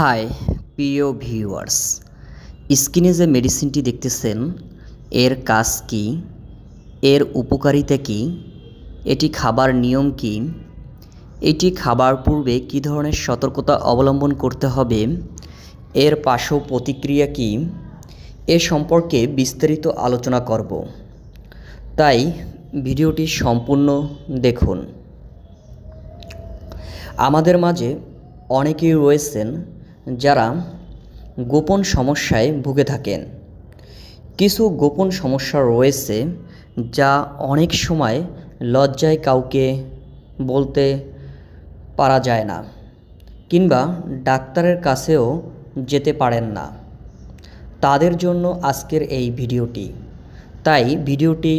high প্রিয় viewers স্কিনে যে মেডিসিনটি দেখতেছেন এর কাজ কি এর উপকারিতা কি এটি খাবার নিয়ম কি এটি খাবার পূর্বে কি ধরনের সতর্কতা অবলম্বন করতে হবে এর পার্শ্ব প্রতিক্রিয়া কি এ সম্পর্কে বিস্তারিত আলোচনা করব তাই ভিডিওটি সম্পূর্ণ দেখুন আমাদের মাঝে অনেকেই রয়েছেন যারা গোপন সমস্যায় ভুগে থাকেন কিছু গোপন সমস্যা রয়েছে যা অনেক সময় লজ্জায় কাউকে বলতে পারা যায় না কিংবা ডাক্তারের কাছেও যেতে পারেন না তাদের জন্য আজকের এই ভিডিওটি তাই ভিডিওটি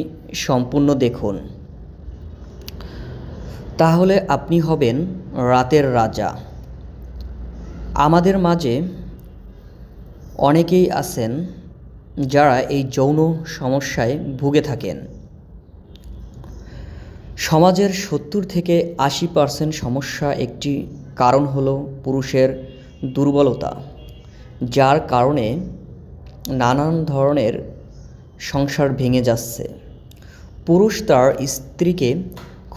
সম্পূর্ণ দেখুন তাহলে আপনি হবেন রাতের রাজা আমাদের মাঝে অনেকেই আছেন যারা এই যৌন সমস্যায় ভুগে থাকেন সমাজের সত্তর থেকে আশি পার্সেন্ট সমস্যা একটি কারণ হল পুরুষের দুর্বলতা যার কারণে নানান ধরনের সংসার ভেঙে যাচ্ছে পুরুষ তার স্ত্রীকে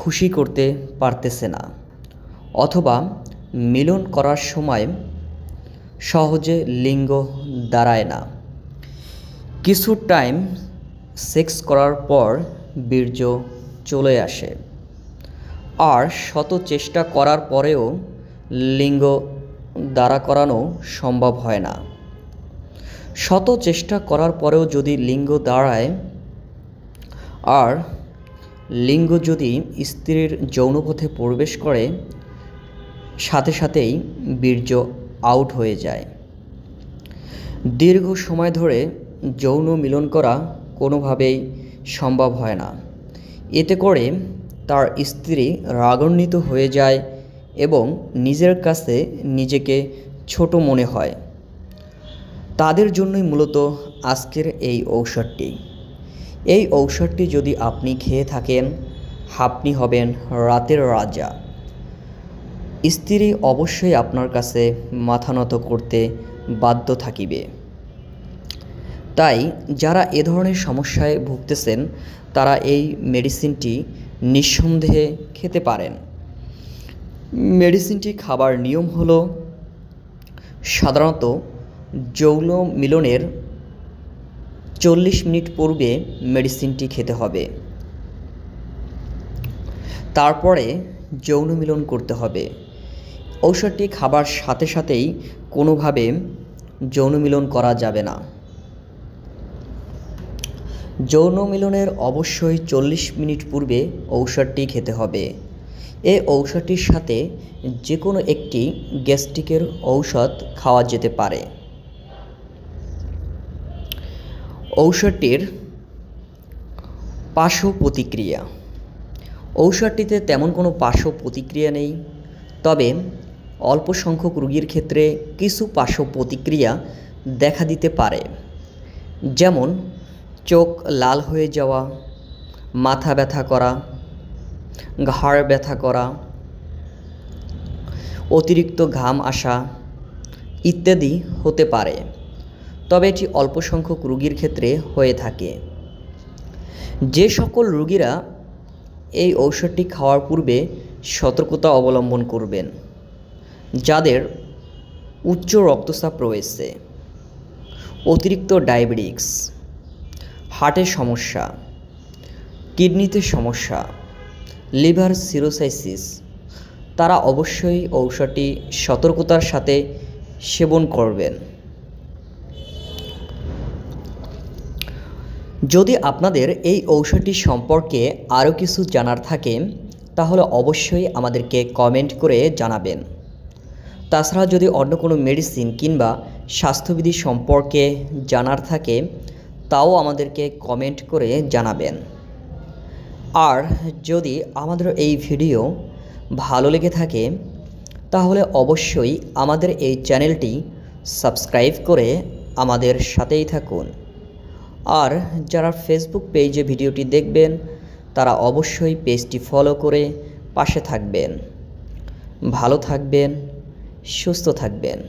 খুশি করতে পারতেছে না অথবা মিলন করার সময় সহজে লিঙ্গ দাঁড়ায় না কিছু টাইম সেক্স করার পর বীর্য চলে আসে আর শত চেষ্টা করার পরেও লিঙ্গ দাঁড়া করানো সম্ভব হয় না শত চেষ্টা করার পরেও যদি লিঙ্গ দাঁড়ায় আর লিঙ্গ যদি স্ত্রীর যৌনপথে প্রবেশ করে সাথে সাথেই বীর্য আউট হয়ে যায় দীর্ঘ সময় ধরে যৌন মিলন করা কোনোভাবেই সম্ভব হয় না এতে করে তার স্ত্রী রাগান্বিত হয়ে যায় এবং নিজের কাছে নিজেকে ছোট মনে হয় তাদের জন্যই মূলত আজকের এই ঔষধটি এই ঔষধটি যদি আপনি খেয়ে থাকেন আপনি হবেন রাতের রাজা স্ত্রী অবশ্যই আপনার কাছে মাথা নত করতে বাধ্য থাকিবে তাই যারা এ ধরনের সমস্যায় ভুগতেছেন তারা এই মেডিসিনটি নিঃসন্দেহে খেতে পারেন মেডিসিনটি খাবার নিয়ম হল সাধারণত যৌল মিলনের চল্লিশ মিনিট পূর্বে মেডিসিনটি খেতে হবে তারপরে যৌন মিলন করতে হবে ঔষধটি খাবার সাথে সাথেই কোনোভাবে যৌনমিলন করা যাবে না যৌন মিলনের অবশ্যই চল্লিশ মিনিট পূর্বে ঔষধটি খেতে হবে এ ঔষধটির সাথে যে কোনো একটি গ্যাস্ট্রিকের ঔষধ খাওয়া যেতে পারে ঔষধটির পার্শ্ব প্রতিক্রিয়া ঔষধটিতে তেমন কোনো পার্শ্ব প্রতিক্রিয়া নেই তবে অল্প সংখ্যক রুগীর ক্ষেত্রে কিছু পার্শ্ব প্রতিক্রিয়া দেখা দিতে পারে যেমন চোখ লাল হয়ে যাওয়া মাথা ব্যথা করা ঘাড় ব্যথা করা অতিরিক্ত ঘাম আসা ইত্যাদি হতে পারে তবে এটি অল্প সংখ্যক রুগীর ক্ষেত্রে হয়ে থাকে যে সকল রুগীরা এই ঔষধটি খাওয়ার পূর্বে সতর্কতা অবলম্বন করবেন যাদের উচ্চ রক্তচাপ রয়েছে অতিরিক্ত ডায়াবেটিক্স হার্টের সমস্যা কিডনিতে সমস্যা লিভার সিরোসাইসিস তারা অবশ্যই ঔষধটি সতর্কতার সাথে সেবন করবেন যদি আপনাদের এই ঔষধটি সম্পর্কে আরও কিছু জানার থাকে তাহলে অবশ্যই আমাদেরকে কমেন্ট করে জানাবেন তাছাড়া যদি অন্য কোনো মেডিসিন কিংবা স্বাস্থ্যবিধি সম্পর্কে জানার থাকে তাও আমাদেরকে কমেন্ট করে জানাবেন আর যদি আমাদের এই ভিডিও ভালো লেগে থাকে তাহলে অবশ্যই আমাদের এই চ্যানেলটি সাবস্ক্রাইব করে আমাদের সাথেই থাকুন আর যারা ফেসবুক পেজে ভিডিওটি দেখবেন তারা অবশ্যই পেজটি ফলো করে পাশে থাকবেন ভালো থাকবেন शुष्ट থাকবেন